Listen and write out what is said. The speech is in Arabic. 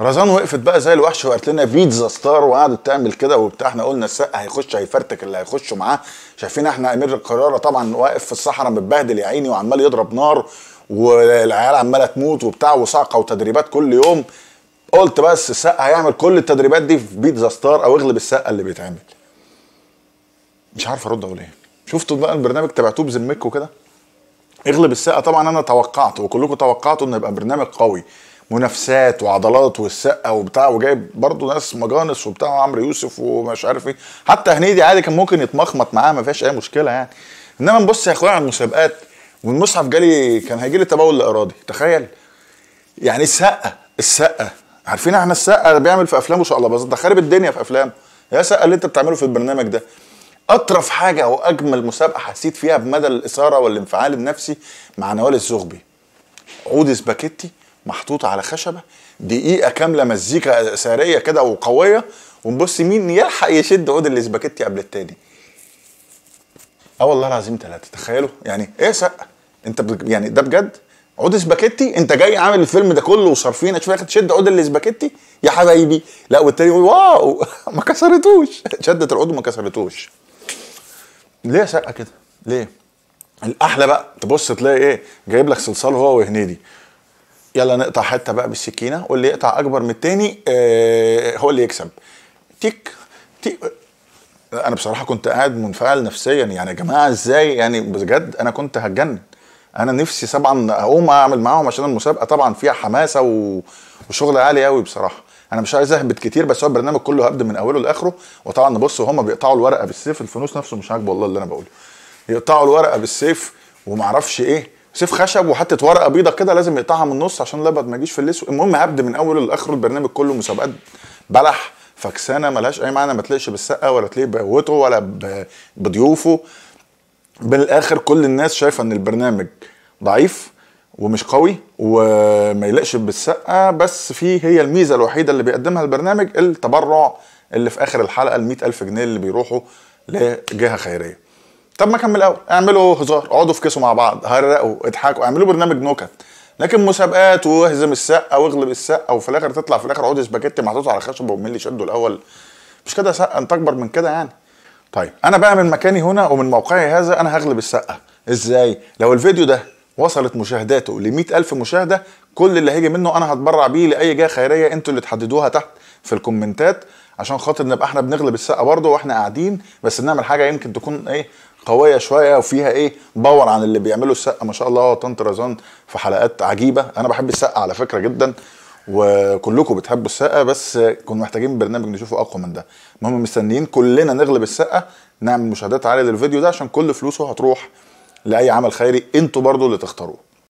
رزان وقفت بقى زي الوحش وقالت لنا بيتزا ستار وقعدت تعمل كده وبتاع احنا قلنا السقا هيخش هيفرتك اللي هيخشوا معاه شايفين احنا امير القراره طبعا واقف في الصحراء متبهدل يا عيني وعمال يضرب نار والعيال عماله تموت وبتاع وصعقه وتدريبات كل يوم قلت بس السقا هيعمل كل التدريبات دي في بيتزا ستار او اغلب السقا اللي بيتعمل مش عارف ارد اقول ايه شفتوا بقى البرنامج تبعتوه بذمتكم كده اغلب السقا طبعا انا توقعته وكلكم توقعتوا انه يبقى برنامج قوي منافسات وعضلات والسقه وبتاع وجايب برضه ناس مجانس وبتاع وعمرو يوسف ومش عارف ايه حتى هنيدي عادي كان ممكن يتمخمط معاه ما فيهاش اي مشكله يعني انما نبص يا اخويا على المسابقات والمصحف جالي كان هيجي لي تبول الاراضي تخيل يعني السقه السقه عارفين احنا السقه اللي بيعمل في افلامه بس ده خارب الدنيا في افلامه يا سقه اللي انت بتعمله في البرنامج ده اطرف حاجه واجمل مسابقه حسيت فيها بمدى الاثاره والانفعال النفسي مع نوال الزغبي عود سباكيتي محطوطه على خشبه دقيقه كامله مزيكا ساريه كده وقويه ونبص مين يلحق يشد عود الاسباجيتي قبل التاني اه والله العظيم تلاتة تخيلوا يعني ايه سقه انت بج... يعني ده بجد عود سباكيتي انت جاي عامل الفيلم ده كله وصارفين شويه تشد عود الاسباكيتي يا حبايبي لا والتاني يقول واو ما كسرتوش شدت العود وما كسرتوش ليه سقه كده ليه الاحلى بقى تبص تلاقي ايه جايب لك صلصال هو وهنيدي يلا نقطع حته بقى بالسكينه واللي يقطع اكبر من الثاني آه هو اللي يكسب تيك تيك انا بصراحه كنت قاعد منفعل نفسيا يعني يا جماعه ازاي يعني بجد انا كنت هتجنن انا نفسي طبعا اقوم اعمل معاهم عشان المسابقه طبعا فيها حماسه و... وشغل عالي قوي بصراحه انا مش عايز اهبط كتير بس هو البرنامج كله هبد من اوله لاخره وطبعا نبص وهما بيقطعوا الورقه بالسيف الفنوس نفسه مش عاجبه والله اللي انا بقوله يقطعوا الورقه بالسيف ومعرفش ايه سيف خشب وحته ورقه بيضه كده لازم يقطعها من النص عشان الابيض ما يجيش في الاسود المهم هبد من اول لاخره البرنامج كله مسابقات بلح فكسانه ملهاش اي معنى ما تلاقيش بالسقه ولا تلاقيه بقوته ولا بضيوفه بالاخر كل الناس شايفه ان البرنامج ضعيف ومش قوي وما يلاقش بالسقه بس فيه هي الميزه الوحيده اللي بيقدمها البرنامج التبرع اللي في اخر الحلقه ال ألف جنيه اللي بيروحوا لجهه خيريه طب ما كمل الاول اعملوا هزار اقعدوا في كيسه مع بعض هرقوا اضحكوا اعملوا برنامج نكت لكن مسابقات واهزم السقه واغلب السقه وفي الاخر تطلع في الاخر عود سباجيتي محطوط على خشب ومين اللي شده الاول مش كده سقه انت اكبر من كده يعني طيب انا بقى من مكاني هنا ومن موقعي هذا انا هغلب السقه ازاي لو الفيديو ده وصلت مشاهداته ل ألف مشاهده كل اللي هيجي منه انا هتبرع بيه لاي جهه خيريه انتوا اللي تحددوها تحت في الكومنتات عشان خاطر نبقى احنا بنغلب السقه برضه واحنا قاعدين بس بنعمل حاجه يمكن تكون ايه قويه شويه وفيها ايه باور عن اللي بيعمله السقه ما شاء الله طنط رزان في حلقات عجيبه انا بحب السقه على فكره جدا وكلكم بتحبوا السقه بس كنا محتاجين برنامج نشوفه اقوى من ده المهم مستنيين كلنا نغلب السقه نعمل مشاهدات عاليه للفيديو ده عشان كل فلوسه هتروح لاي عمل خيري انتوا برضو اللي تختاروه